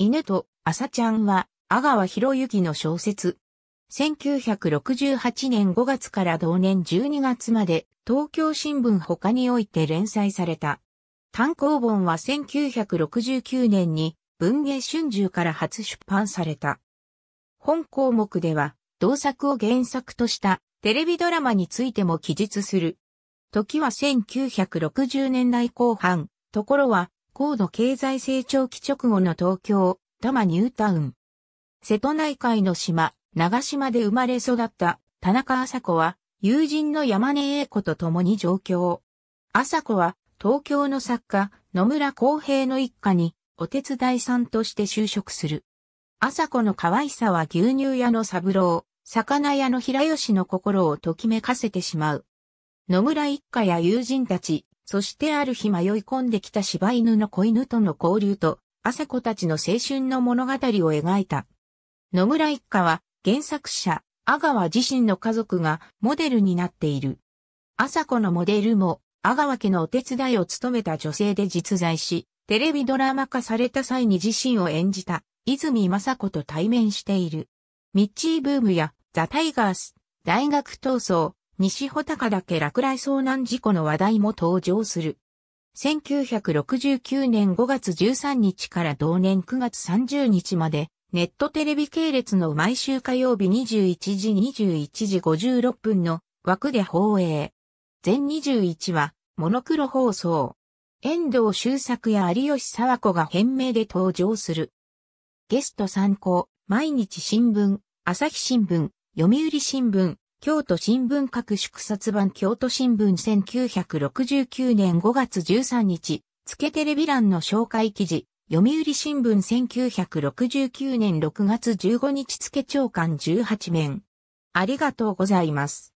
犬と朝ちゃんは、阿川博之の小説。1968年5月から同年12月まで、東京新聞他において連載された。単行本は1969年に、文芸春秋から初出版された。本項目では、同作を原作としたテレビドラマについても記述する。時は1960年代後半、ところは高度経済成長期直後の東京、多摩ニュータウン。瀬戸内海の島、長島で生まれ育った田中麻子は、友人の山根英子と共に上京。麻子は、東京の作家、野村公平の一家に、お手伝いさんとして就職する。麻子の可愛さは牛乳屋の三郎、魚屋の平吉の心をときめかせてしまう。野村一家や友人たち、そしてある日迷い込んできた柴犬の子犬との交流と、朝子たちの青春の物語を描いた。野村一家は原作者、阿川自身の家族がモデルになっている。朝子のモデルも阿川家のお手伝いを務めた女性で実在し、テレビドラマ化された際に自身を演じた泉雅子と対面している。ミッチーブームやザ・タイガース、大学闘争、西穂高岳落雷遭難事故の話題も登場する。1969年5月13日から同年9月30日まで、ネットテレビ系列の毎週火曜日21時21時56分の枠で放映。全21話、モノクロ放送。遠藤周作や有吉沢子が編名で登場する。ゲスト参考、毎日新聞、朝日新聞、読売新聞、京都新聞各祝刷版京都新聞1969年5月13日、付けテレビ欄の紹介記事、読売新聞1969年6月15日付長官18面。ありがとうございます。